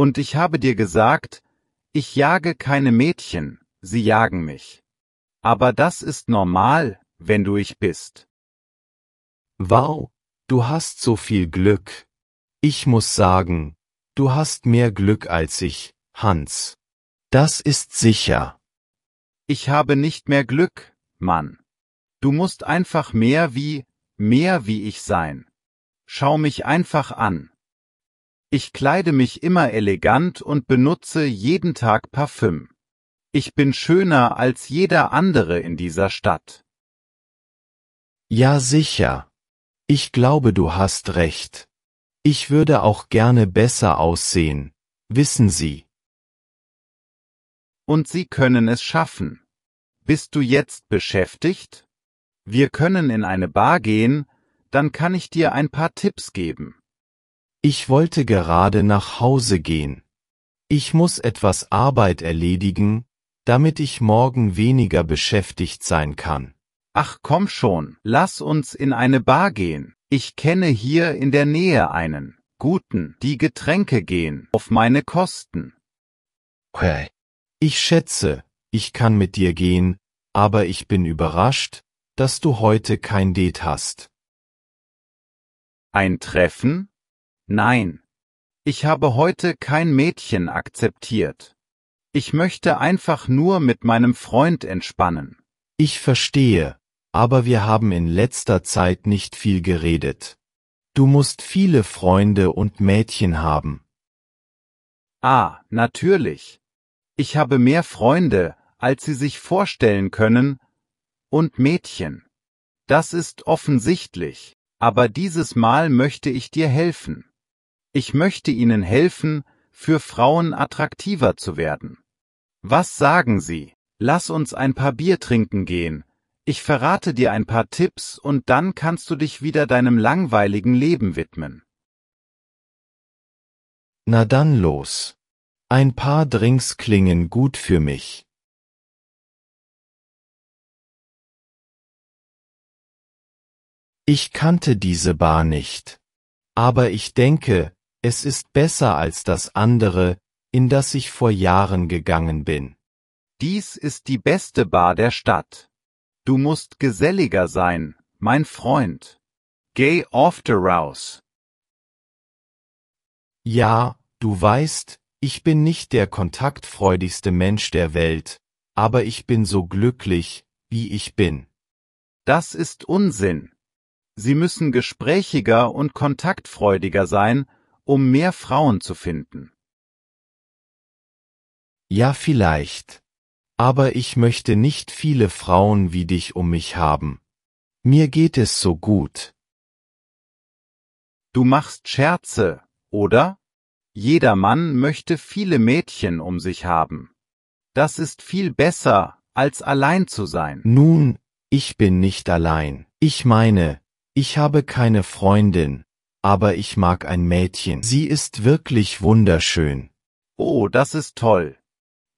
Und ich habe dir gesagt, ich jage keine Mädchen, sie jagen mich. Aber das ist normal, wenn du ich bist. Wow, du hast so viel Glück. Ich muss sagen, du hast mehr Glück als ich, Hans. Das ist sicher. Ich habe nicht mehr Glück, Mann. Du musst einfach mehr wie, mehr wie ich sein. Schau mich einfach an. Ich kleide mich immer elegant und benutze jeden Tag Parfüm. Ich bin schöner als jeder andere in dieser Stadt. Ja sicher. Ich glaube, du hast recht. Ich würde auch gerne besser aussehen, wissen Sie. Und Sie können es schaffen. Bist du jetzt beschäftigt? Wir können in eine Bar gehen, dann kann ich dir ein paar Tipps geben. Ich wollte gerade nach Hause gehen. Ich muss etwas Arbeit erledigen, damit ich morgen weniger beschäftigt sein kann. Ach komm schon, lass uns in eine Bar gehen. Ich kenne hier in der Nähe einen guten, die Getränke gehen auf meine Kosten. Okay. Ich schätze, ich kann mit dir gehen, aber ich bin überrascht, dass du heute kein Date hast. Ein Treffen? Nein. Ich habe heute kein Mädchen akzeptiert. Ich möchte einfach nur mit meinem Freund entspannen. Ich verstehe, aber wir haben in letzter Zeit nicht viel geredet. Du musst viele Freunde und Mädchen haben. Ah, natürlich. Ich habe mehr Freunde, als Sie sich vorstellen können, und Mädchen. Das ist offensichtlich, aber dieses Mal möchte ich dir helfen. Ich möchte Ihnen helfen, für Frauen attraktiver zu werden. Was sagen Sie? Lass uns ein paar Bier trinken gehen. Ich verrate dir ein paar Tipps und dann kannst du dich wieder deinem langweiligen Leben widmen. Na dann los. Ein paar Drinks klingen gut für mich. Ich kannte diese Bar nicht. Aber ich denke, es ist besser als das andere, in das ich vor Jahren gegangen bin. Dies ist die beste Bar der Stadt. Du musst geselliger sein, mein Freund. Geh after raus. Ja, du weißt, ich bin nicht der kontaktfreudigste Mensch der Welt, aber ich bin so glücklich, wie ich bin. Das ist Unsinn. Sie müssen gesprächiger und kontaktfreudiger sein, um mehr Frauen zu finden? Ja, vielleicht. Aber ich möchte nicht viele Frauen wie dich um mich haben. Mir geht es so gut. Du machst Scherze, oder? Jeder Mann möchte viele Mädchen um sich haben. Das ist viel besser, als allein zu sein. Nun, ich bin nicht allein. Ich meine, ich habe keine Freundin, aber ich mag ein Mädchen. Sie ist wirklich wunderschön. Oh, das ist toll.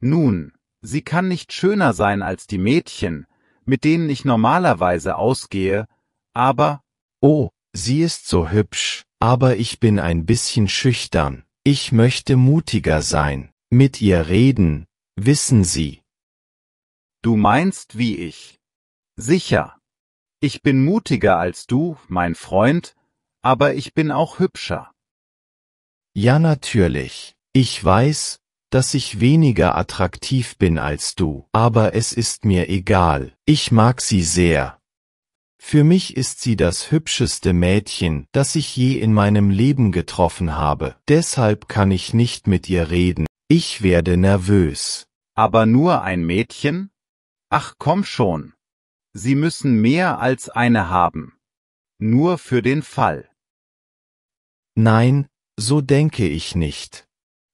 Nun, sie kann nicht schöner sein als die Mädchen, mit denen ich normalerweise ausgehe, aber... Oh, sie ist so hübsch, aber ich bin ein bisschen schüchtern. Ich möchte mutiger sein, mit ihr reden, wissen Sie. Du meinst wie ich. Sicher. Ich bin mutiger als du, mein Freund, aber ich bin auch hübscher. Ja natürlich, ich weiß, dass ich weniger attraktiv bin als du, aber es ist mir egal, ich mag sie sehr. Für mich ist sie das hübscheste Mädchen, das ich je in meinem Leben getroffen habe, deshalb kann ich nicht mit ihr reden, ich werde nervös. Aber nur ein Mädchen? Ach komm schon. Sie müssen mehr als eine haben. Nur für den Fall. Nein, so denke ich nicht.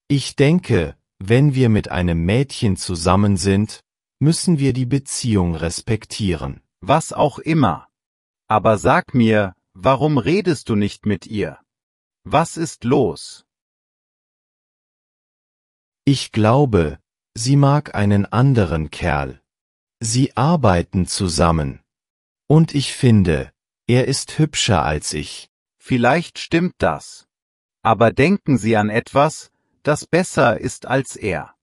Ich denke, wenn wir mit einem Mädchen zusammen sind, müssen wir die Beziehung respektieren. Was auch immer. Aber sag mir, warum redest du nicht mit ihr? Was ist los? Ich glaube, sie mag einen anderen Kerl. Sie arbeiten zusammen. Und ich finde, er ist hübscher als ich. Vielleicht stimmt das. Aber denken Sie an etwas, das besser ist als er.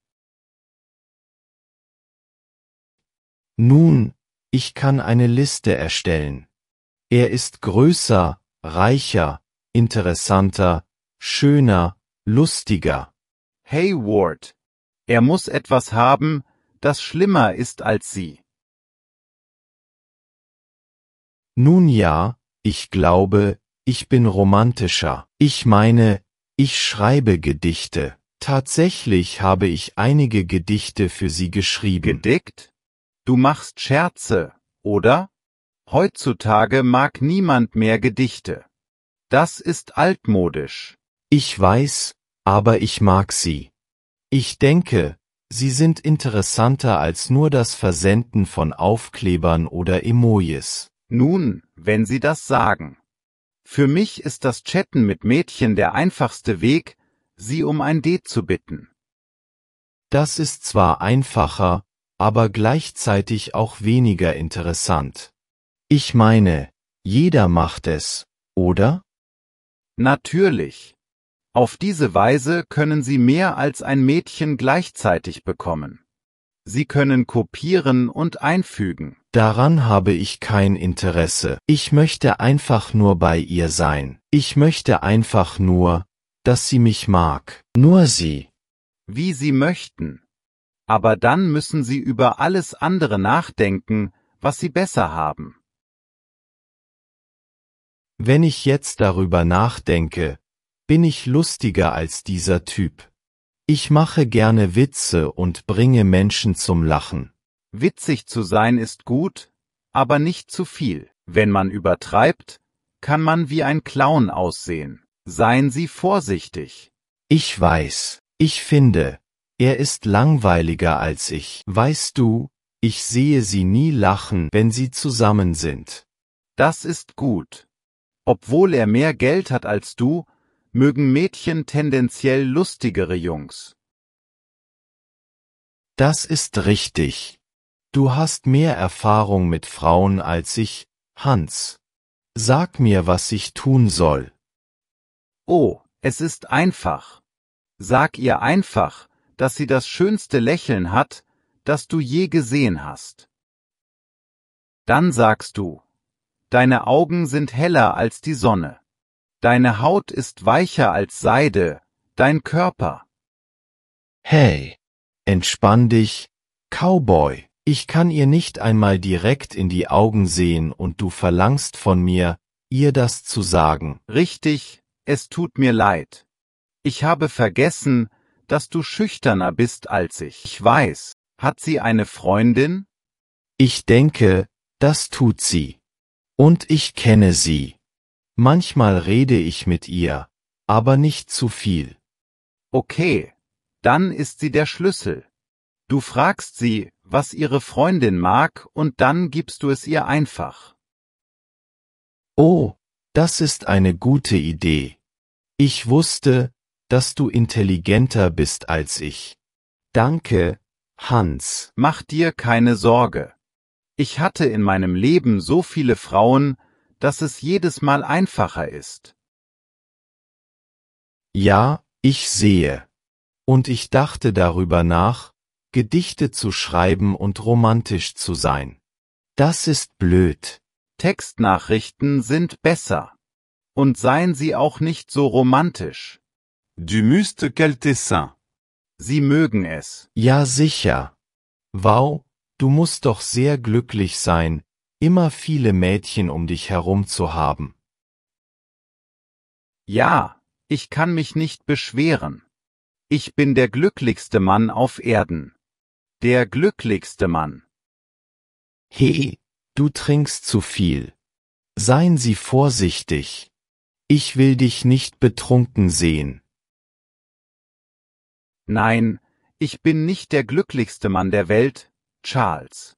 Nun, ich kann eine Liste erstellen. Er ist größer, reicher, interessanter, schöner, lustiger. Hey Ward, er muss etwas haben, das schlimmer ist als sie. Nun ja, ich glaube, ich bin romantischer. Ich meine, ich schreibe Gedichte. Tatsächlich habe ich einige Gedichte für sie geschrieben. Gedicht? Du machst Scherze, oder? Heutzutage mag niemand mehr Gedichte. Das ist altmodisch. Ich weiß, aber ich mag sie. Ich denke, sie sind interessanter als nur das Versenden von Aufklebern oder Emojis. Nun, wenn Sie das sagen. Für mich ist das Chatten mit Mädchen der einfachste Weg, sie um ein Date zu bitten. Das ist zwar einfacher, aber gleichzeitig auch weniger interessant. Ich meine, jeder macht es, oder? Natürlich. Auf diese Weise können Sie mehr als ein Mädchen gleichzeitig bekommen. Sie können kopieren und einfügen. Daran habe ich kein Interesse. Ich möchte einfach nur bei ihr sein. Ich möchte einfach nur, dass sie mich mag. Nur sie. Wie sie möchten. Aber dann müssen sie über alles andere nachdenken, was sie besser haben. Wenn ich jetzt darüber nachdenke, bin ich lustiger als dieser Typ. Ich mache gerne Witze und bringe Menschen zum Lachen. Witzig zu sein ist gut, aber nicht zu viel. Wenn man übertreibt, kann man wie ein Clown aussehen. Seien Sie vorsichtig. Ich weiß, ich finde, er ist langweiliger als ich. Weißt du, ich sehe sie nie lachen, wenn sie zusammen sind. Das ist gut. Obwohl er mehr Geld hat als du, mögen Mädchen tendenziell lustigere Jungs. Das ist richtig. Du hast mehr Erfahrung mit Frauen als ich, Hans. Sag mir, was ich tun soll. Oh, es ist einfach. Sag ihr einfach, dass sie das schönste Lächeln hat, das du je gesehen hast. Dann sagst du, deine Augen sind heller als die Sonne, deine Haut ist weicher als Seide, dein Körper. Hey, entspann dich, Cowboy. Ich kann ihr nicht einmal direkt in die Augen sehen und du verlangst von mir, ihr das zu sagen. Richtig, es tut mir leid. Ich habe vergessen, dass du schüchterner bist als ich. Ich weiß, hat sie eine Freundin? Ich denke, das tut sie. Und ich kenne sie. Manchmal rede ich mit ihr, aber nicht zu viel. Okay, dann ist sie der Schlüssel. Du fragst sie, was ihre Freundin mag, und dann gibst du es ihr einfach. Oh, das ist eine gute Idee. Ich wusste, dass du intelligenter bist als ich. Danke, Hans. Mach dir keine Sorge. Ich hatte in meinem Leben so viele Frauen, dass es jedes Mal einfacher ist. Ja, ich sehe. Und ich dachte darüber nach, Gedichte zu schreiben und romantisch zu sein. Das ist blöd. Textnachrichten sind besser. Und seien Sie auch nicht so romantisch. Du müsste queltessin. Sie mögen es. Ja, sicher. Wow, du musst doch sehr glücklich sein, immer viele Mädchen um dich herum zu haben. Ja, ich kann mich nicht beschweren. Ich bin der glücklichste Mann auf Erden. Der glücklichste Mann. He, du trinkst zu viel. Seien Sie vorsichtig. Ich will dich nicht betrunken sehen. Nein, ich bin nicht der glücklichste Mann der Welt, Charles.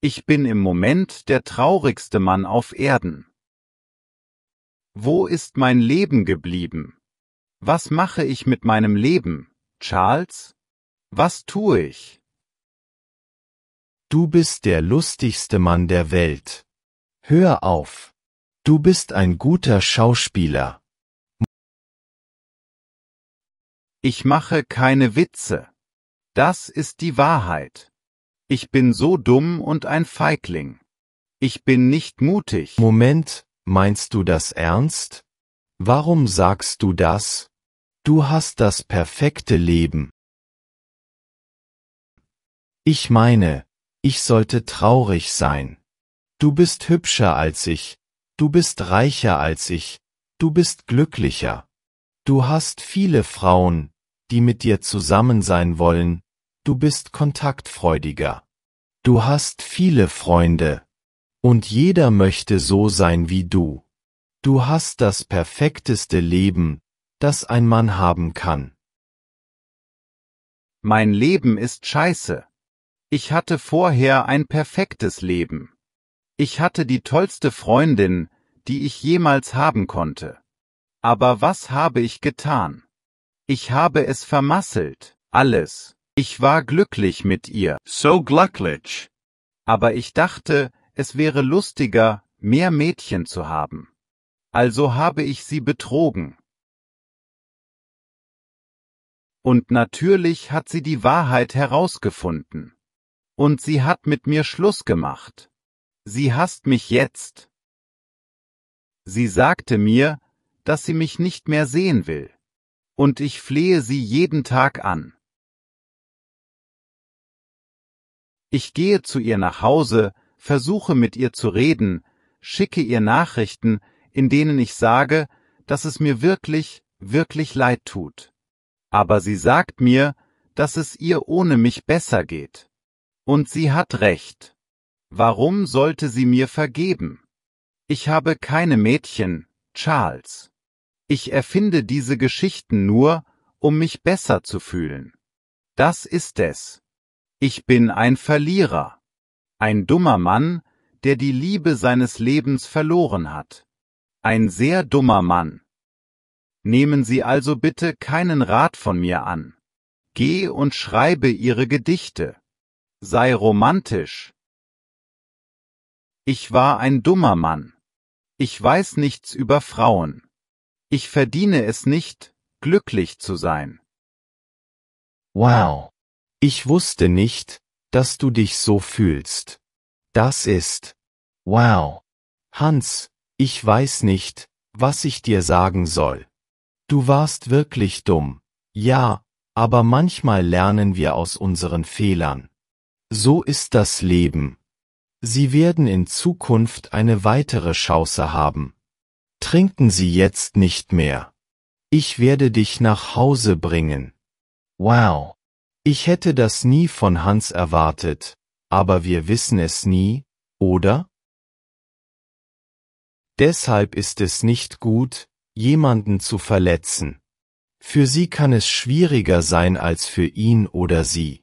Ich bin im Moment der traurigste Mann auf Erden. Wo ist mein Leben geblieben? Was mache ich mit meinem Leben, Charles? Was tue ich? Du bist der lustigste Mann der Welt. Hör auf. Du bist ein guter Schauspieler. Ich mache keine Witze. Das ist die Wahrheit. Ich bin so dumm und ein Feigling. Ich bin nicht mutig. Moment, meinst du das ernst? Warum sagst du das? Du hast das perfekte Leben. Ich meine, ich sollte traurig sein. Du bist hübscher als ich. Du bist reicher als ich. Du bist glücklicher. Du hast viele Frauen, die mit dir zusammen sein wollen. Du bist kontaktfreudiger. Du hast viele Freunde. Und jeder möchte so sein wie du. Du hast das perfekteste Leben, das ein Mann haben kann. Mein Leben ist scheiße. Ich hatte vorher ein perfektes Leben. Ich hatte die tollste Freundin, die ich jemals haben konnte. Aber was habe ich getan? Ich habe es vermasselt, alles. Ich war glücklich mit ihr. So glücklich. Aber ich dachte, es wäre lustiger, mehr Mädchen zu haben. Also habe ich sie betrogen. Und natürlich hat sie die Wahrheit herausgefunden. Und sie hat mit mir Schluss gemacht. Sie hasst mich jetzt. Sie sagte mir, dass sie mich nicht mehr sehen will. Und ich flehe sie jeden Tag an. Ich gehe zu ihr nach Hause, versuche mit ihr zu reden, schicke ihr Nachrichten, in denen ich sage, dass es mir wirklich, wirklich leid tut. Aber sie sagt mir, dass es ihr ohne mich besser geht. Und sie hat recht. Warum sollte sie mir vergeben? Ich habe keine Mädchen, Charles. Ich erfinde diese Geschichten nur, um mich besser zu fühlen. Das ist es. Ich bin ein Verlierer. Ein dummer Mann, der die Liebe seines Lebens verloren hat. Ein sehr dummer Mann. Nehmen Sie also bitte keinen Rat von mir an. Geh und schreibe Ihre Gedichte. Sei romantisch. Ich war ein dummer Mann. Ich weiß nichts über Frauen. Ich verdiene es nicht, glücklich zu sein. Wow. Ich wusste nicht, dass du dich so fühlst. Das ist. Wow. Hans, ich weiß nicht, was ich dir sagen soll. Du warst wirklich dumm. Ja, aber manchmal lernen wir aus unseren Fehlern. So ist das Leben. Sie werden in Zukunft eine weitere Chance haben. Trinken Sie jetzt nicht mehr. Ich werde dich nach Hause bringen. Wow. Ich hätte das nie von Hans erwartet, aber wir wissen es nie, oder? Deshalb ist es nicht gut, jemanden zu verletzen. Für sie kann es schwieriger sein als für ihn oder sie.